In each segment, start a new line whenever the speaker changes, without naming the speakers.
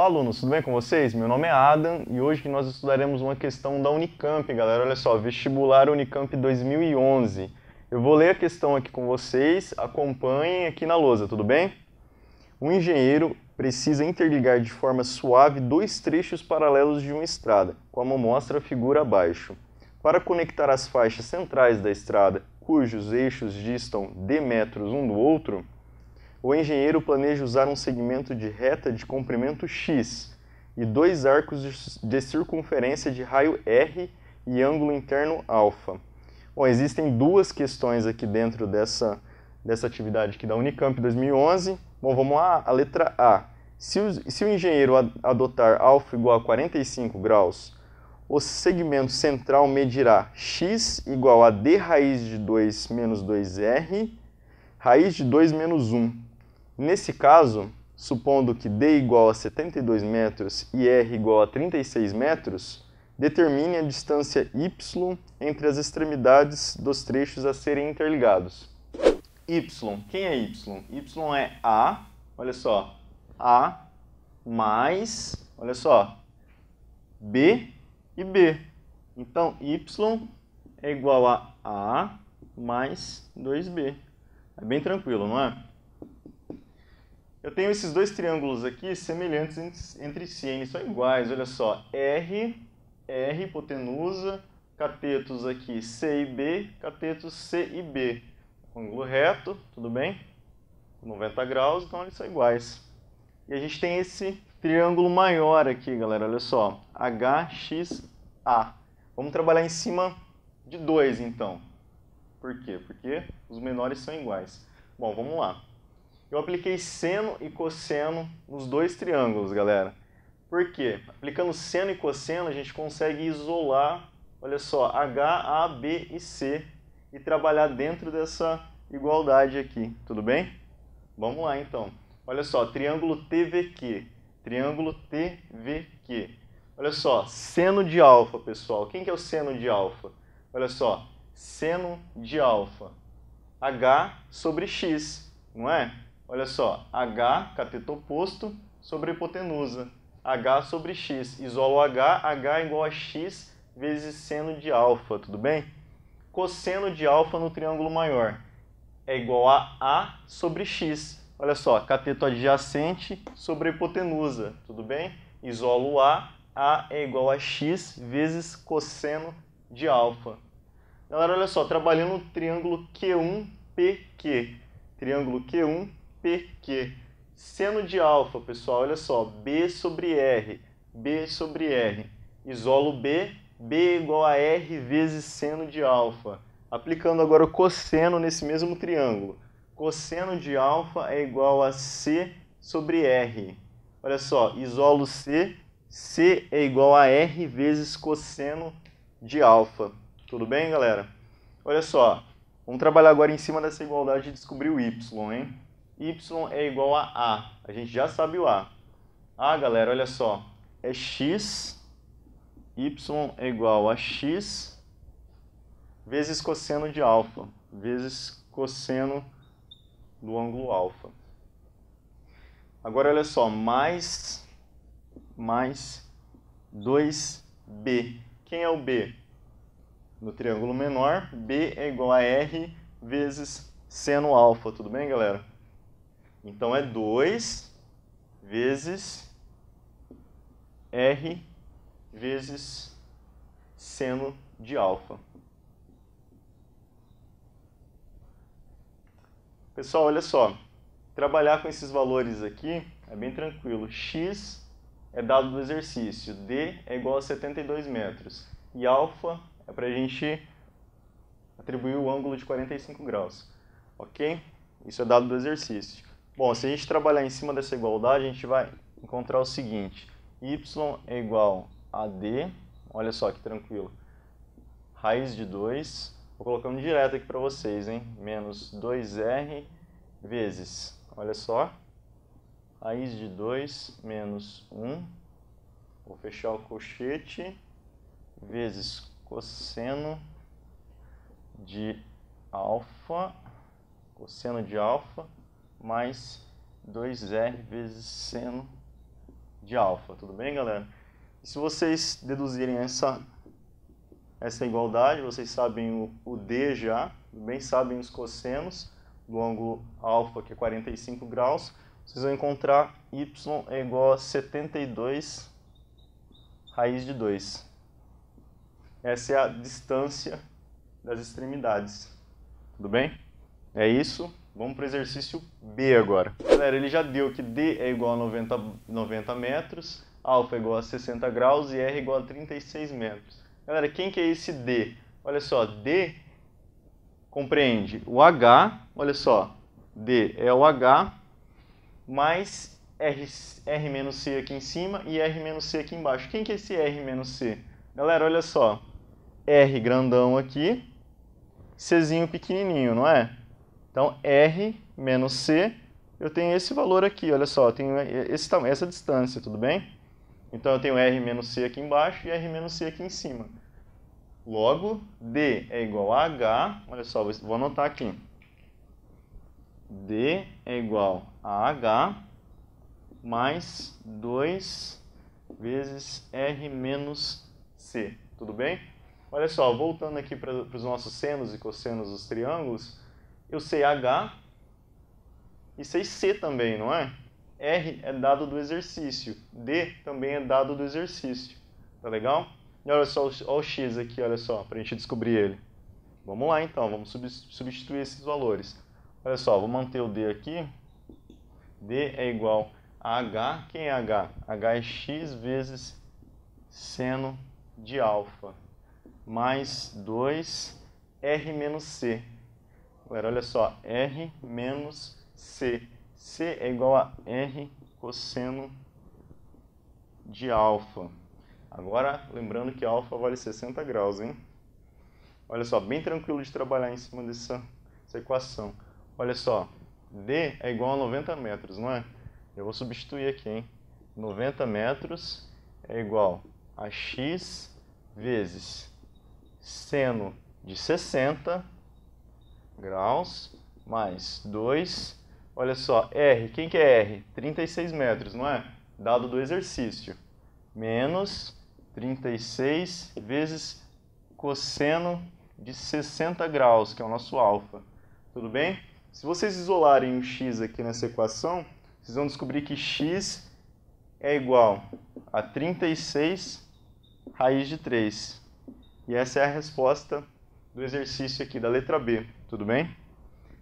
Olá, alunos, tudo bem com vocês? Meu nome é Adam e hoje nós estudaremos uma questão da Unicamp, galera. Olha só, vestibular Unicamp 2011. Eu vou ler a questão aqui com vocês, acompanhem aqui na lousa, tudo bem? Um engenheiro precisa interligar de forma suave dois trechos paralelos de uma estrada, como mostra a figura abaixo. Para conectar as faixas centrais da estrada, cujos eixos distam d metros um do outro, o engenheiro planeja usar um segmento de reta de comprimento x e dois arcos de circunferência de raio r e ângulo interno alfa. Bom, existem duas questões aqui dentro dessa, dessa atividade aqui da Unicamp 2011. Bom, vamos lá, a letra A. Se o, se o engenheiro adotar alfa igual a 45 graus, o segmento central medirá x igual a d raiz de 2 menos 2r, raiz de 2 menos 1 Nesse caso, supondo que D igual a 72 metros e R igual a 36 metros, determine a distância y entre as extremidades dos trechos a serem interligados. y, quem é y? y é a, olha só, a mais, olha só, b e b. Então y é igual a a mais 2b. É bem tranquilo, não é? Eu tenho esses dois triângulos aqui semelhantes entre si, eles são iguais, olha só, R, R, hipotenusa, catetos aqui C e B, catetos C e B. Ângulo reto, tudo bem? 90 graus, então eles são iguais. E a gente tem esse triângulo maior aqui, galera, olha só, HXA. Vamos trabalhar em cima de dois, então. Por quê? Porque os menores são iguais. Bom, vamos lá. Eu apliquei seno e cosseno nos dois triângulos, galera. Por quê? Aplicando seno e cosseno, a gente consegue isolar, olha só, H, A, B e C e trabalhar dentro dessa igualdade aqui, tudo bem? Vamos lá, então. Olha só, triângulo TVQ. Triângulo TVQ. Olha só, seno de alfa, pessoal. Quem que é o seno de alfa? Olha só, seno de alfa. H sobre X, não é? Olha só, H, cateto oposto, sobre hipotenusa. H sobre X. Isolo H, H é igual a X vezes seno de alfa, tudo bem? Cosseno de alfa no triângulo maior é igual a A sobre X. Olha só, cateto adjacente sobre hipotenusa, tudo bem? Isolo A, A é igual a X vezes cosseno de alfa. Galera, olha só, trabalhando o triângulo Q1PQ. Triângulo Q1 porque Seno de alfa, pessoal, olha só, B sobre R, B sobre R. Isolo B, B igual a R vezes seno de alfa. Aplicando agora o cosseno nesse mesmo triângulo. Cosseno de alfa é igual a C sobre R. Olha só, isolo C, C é igual a R vezes cosseno de alfa. Tudo bem, galera? Olha só, vamos trabalhar agora em cima dessa igualdade e descobrir o y, hein? y é igual a a. A gente já sabe o a. A, galera, olha só, é x, y é igual a x vezes cosseno de alfa, vezes cosseno do ângulo alfa. Agora, olha só, mais, mais 2b. Quem é o b? No triângulo menor, b é igual a r vezes seno alfa, tudo bem, galera? Então é 2 vezes R vezes seno de alfa. Pessoal, olha só. Trabalhar com esses valores aqui é bem tranquilo. X é dado do exercício, D é igual a 72 metros e alfa é para a gente atribuir o ângulo de 45 graus, ok? Isso é dado do exercício. Bom, se a gente trabalhar em cima dessa igualdade, a gente vai encontrar o seguinte: y é igual a d, olha só que tranquilo, raiz de 2, vou colocando direto aqui para vocês, hein? Menos 2r vezes, olha só, raiz de 2 menos 1, vou fechar o colchete, vezes cosseno de alfa, cosseno de alfa mais 2R vezes seno de alfa. Tudo bem, galera? E se vocês deduzirem essa, essa igualdade, vocês sabem o, o D já, bem sabem os cossenos do ângulo alfa, que é 45 graus, vocês vão encontrar y é igual a 72 raiz de 2. Essa é a distância das extremidades. Tudo bem? É isso. Vamos para o exercício B agora. Galera, ele já deu que D é igual a 90, 90 metros, alfa é igual a 60 graus e R é igual a 36 metros. Galera, quem que é esse D? Olha só, D compreende o H, olha só, D é o H, mais R, R menos C aqui em cima e R menos C aqui embaixo. Quem que é esse R menos C? Galera, olha só, R grandão aqui, Czinho pequenininho, não é? Então, R menos C, eu tenho esse valor aqui, olha só, eu tenho esse, essa distância, tudo bem? Então, eu tenho R menos C aqui embaixo e R menos C aqui em cima. Logo, D é igual a H, olha só, vou anotar aqui. D é igual a H mais 2 vezes R menos C, tudo bem? Olha só, voltando aqui para os nossos senos e cossenos dos triângulos, eu sei H e sei C também, não é? R é dado do exercício, D também é dado do exercício, tá legal? E olha só olha o X aqui, olha só, para a gente descobrir ele. Vamos lá então, vamos substituir esses valores. Olha só, vou manter o D aqui. D é igual a H, quem é H? H é X vezes seno de alfa, mais 2 R menos C. Galera, olha só, R menos C. C é igual a R cosseno de alfa. Agora, lembrando que alfa vale 60 graus, hein? Olha só, bem tranquilo de trabalhar em cima dessa, dessa equação. Olha só, D é igual a 90 metros, não é? Eu vou substituir aqui, hein? 90 metros é igual a x vezes seno de 60 graus mais 2. Olha só, R, quem que é R? 36 metros, não é? Dado do exercício. Menos 36 vezes cosseno de 60 graus, que é o nosso alfa. Tudo bem? Se vocês isolarem o x aqui nessa equação, vocês vão descobrir que x é igual a 36 raiz de 3. E essa é a resposta do exercício aqui da letra B, tudo bem?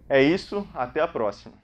É isso, até a próxima.